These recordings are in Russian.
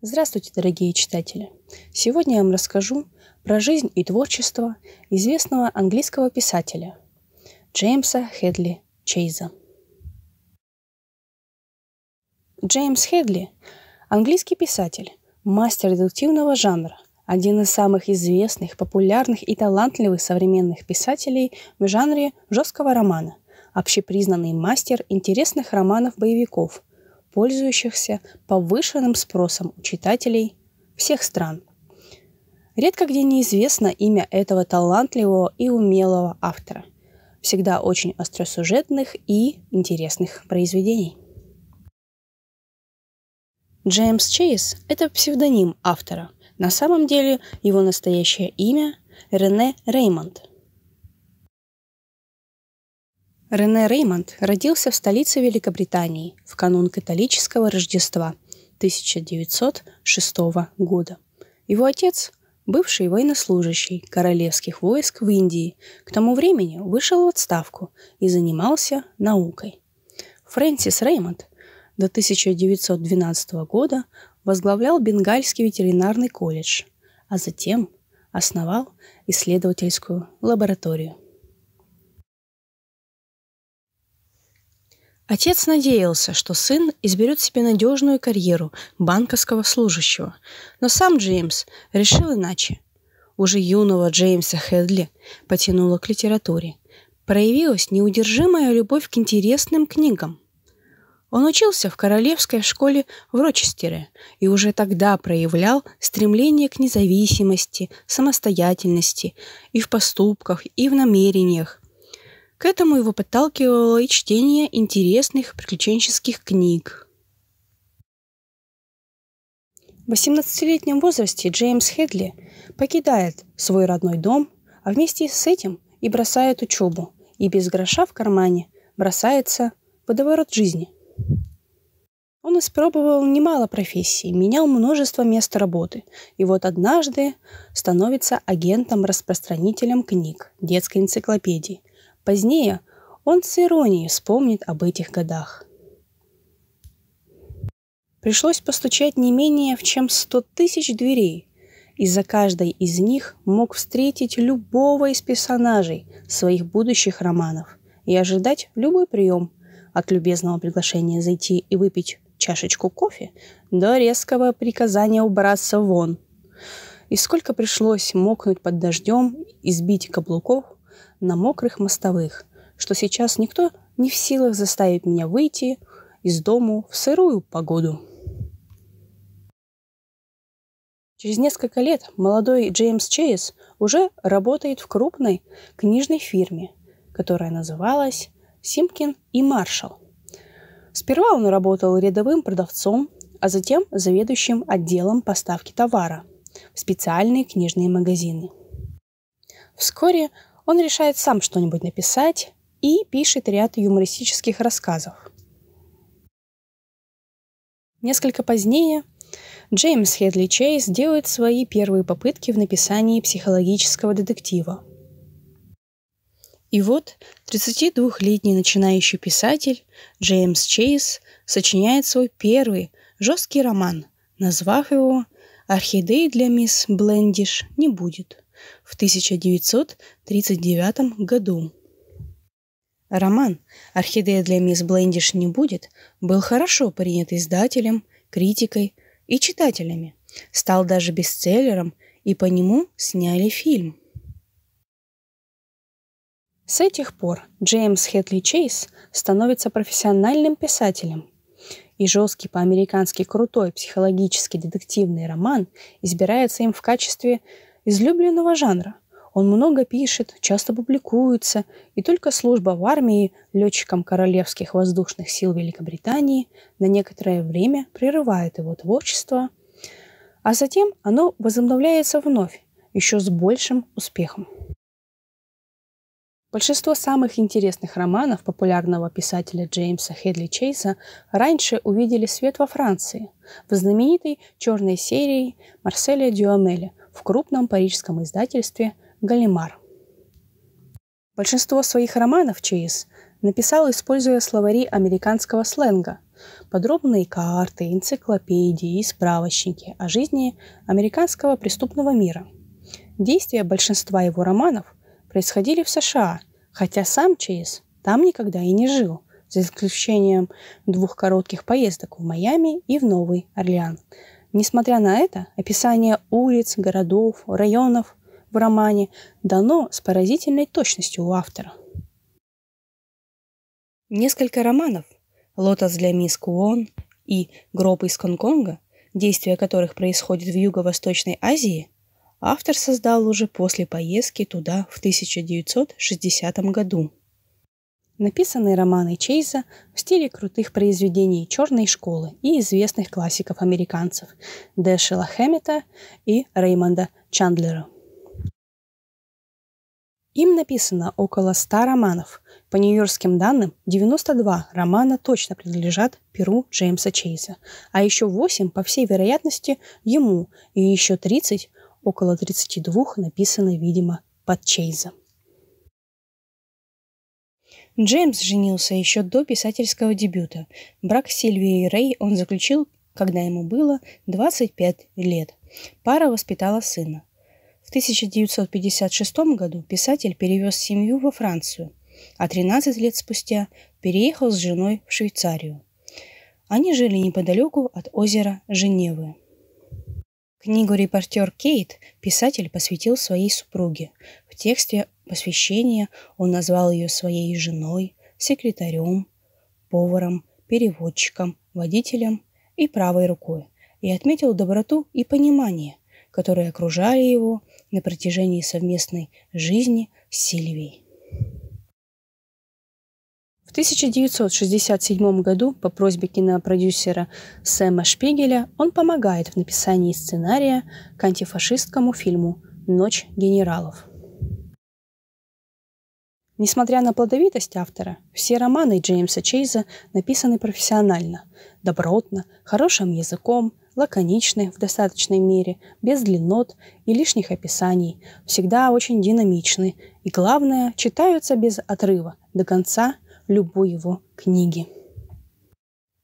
Здравствуйте, дорогие читатели! Сегодня я вам расскажу про жизнь и творчество известного английского писателя Джеймса Хедли Чейза. Джеймс Хедли – английский писатель, мастер детективного жанра, один из самых известных, популярных и талантливых современных писателей в жанре жесткого романа, общепризнанный мастер интересных романов-боевиков – пользующихся повышенным спросом у читателей всех стран. Редко где неизвестно имя этого талантливого и умелого автора, всегда очень остросюжетных и интересных произведений. Джеймс Чейз – это псевдоним автора. На самом деле его настоящее имя – Рене Реймонд – Рене Реймонд родился в столице Великобритании в канун католического Рождества 1906 года. Его отец – бывший военнослужащий королевских войск в Индии, к тому времени вышел в отставку и занимался наукой. Фрэнсис Реймонд до 1912 года возглавлял Бенгальский ветеринарный колледж, а затем основал исследовательскую лабораторию – Отец надеялся, что сын изберет себе надежную карьеру банковского служащего, но сам Джеймс решил иначе. Уже юного Джеймса Хедли потянуло к литературе. Проявилась неудержимая любовь к интересным книгам. Он учился в королевской школе в Рочестере и уже тогда проявлял стремление к независимости, самостоятельности и в поступках, и в намерениях – к этому его подталкивало и чтение интересных приключенческих книг. В 18-летнем возрасте Джеймс Хедли покидает свой родной дом, а вместе с этим и бросает учебу, и без гроша в кармане бросается водоворот жизни. Он испробовал немало профессий, менял множество мест работы, и вот однажды становится агентом-распространителем книг, детской энциклопедии, Позднее он с иронией вспомнит об этих годах. Пришлось постучать не менее в чем сто тысяч дверей, и за каждой из них мог встретить любого из персонажей своих будущих романов и ожидать любой прием, от любезного приглашения зайти и выпить чашечку кофе до резкого приказания убраться вон. И сколько пришлось мокнуть под дождем, избить каблуков на мокрых мостовых, что сейчас никто не в силах заставить меня выйти из дому в сырую погоду. Через несколько лет молодой Джеймс Чейз уже работает в крупной книжной фирме, которая называлась «Симкин и Маршалл». Сперва он работал рядовым продавцом, а затем заведующим отделом поставки товара в специальные книжные магазины. Вскоре он решает сам что-нибудь написать и пишет ряд юмористических рассказов. Несколько позднее Джеймс Хедли Чейз делает свои первые попытки в написании психологического детектива. И вот 32-летний начинающий писатель Джеймс Чейз сочиняет свой первый жесткий роман, назвав его «Орхидей для мисс Блендиш не будет» в 1939 году. Роман «Орхидея для мисс Блендиш не будет» был хорошо принят издателем, критикой и читателями, стал даже бестселлером, и по нему сняли фильм. С этих пор Джеймс Хетли Чейз становится профессиональным писателем, и жесткий по-американски крутой психологический детективный роман избирается им в качестве излюбленного жанра. Он много пишет, часто публикуется, и только служба в армии летчикам Королевских воздушных сил Великобритании на некоторое время прерывает его творчество, а затем оно возобновляется вновь, еще с большим успехом. Большинство самых интересных романов популярного писателя Джеймса Хедли Чейза раньше увидели свет во Франции, в знаменитой черной серии Марселя Дюамеля в крупном парижском издательстве «Галимар». Большинство своих романов Чейз написал, используя словари американского сленга, подробные карты, энциклопедии и справочники о жизни американского преступного мира. Действия большинства его романов происходили в США, хотя сам Чейз там никогда и не жил, за исключением двух коротких поездок в Майами и в Новый Орлеан – Несмотря на это, описание улиц, городов, районов в романе дано с поразительной точностью у автора. Несколько романов «Лотос для мисс Куон» и «Гроб из Гонконга», действия которых происходят в Юго-Восточной Азии, автор создал уже после поездки туда в 1960 году написанные романы Чейза в стиле крутых произведений «Черной школы» и известных классиков американцев Дэшела Хэммета и Реймонда Чандлера. Им написано около 100 романов. По нью-йоркским данным, 92 романа точно принадлежат перу Джеймса Чейза, а еще 8, по всей вероятности, ему, и еще 30, около 32, написаны, видимо, под Чейзом. Джеймс женился еще до писательского дебюта. Брак с Сильвией Рэй он заключил, когда ему было 25 лет. Пара воспитала сына. В 1956 году писатель перевез семью во Францию, а 13 лет спустя переехал с женой в Швейцарию. Они жили неподалеку от озера Женевы. Книгу «Репортер Кейт» писатель посвятил своей супруге. В тексте Посвящение он назвал ее своей женой, секретарем, поваром, переводчиком, водителем и правой рукой, и отметил доброту и понимание, которые окружали его на протяжении совместной жизни с Сильвией. В 1967 году по просьбе кинопродюсера Сэма Шпигеля он помогает в написании сценария к антифашистскому фильму «Ночь генералов». Несмотря на плодовитость автора, все романы Джеймса Чейза написаны профессионально, добротно, хорошим языком, лаконичны в достаточной мере, без длиннот и лишних описаний, всегда очень динамичны и, главное, читаются без отрыва до конца любой его книги.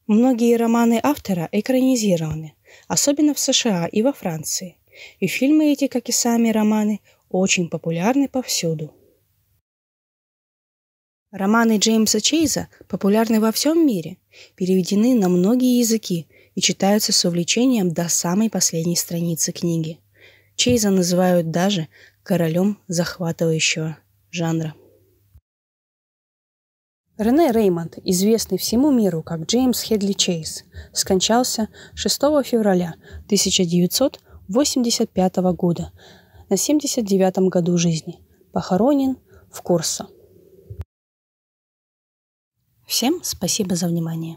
Многие романы автора экранизированы, особенно в США и во Франции. И фильмы эти, как и сами романы, очень популярны повсюду. Романы Джеймса Чейза популярны во всем мире, переведены на многие языки и читаются с увлечением до самой последней страницы книги. Чейза называют даже королем захватывающего жанра. Рене Реймонд, известный всему миру как Джеймс Хедли Чейз, скончался 6 февраля 1985 года на 79 году жизни, похоронен в Корсо. Всем спасибо за внимание.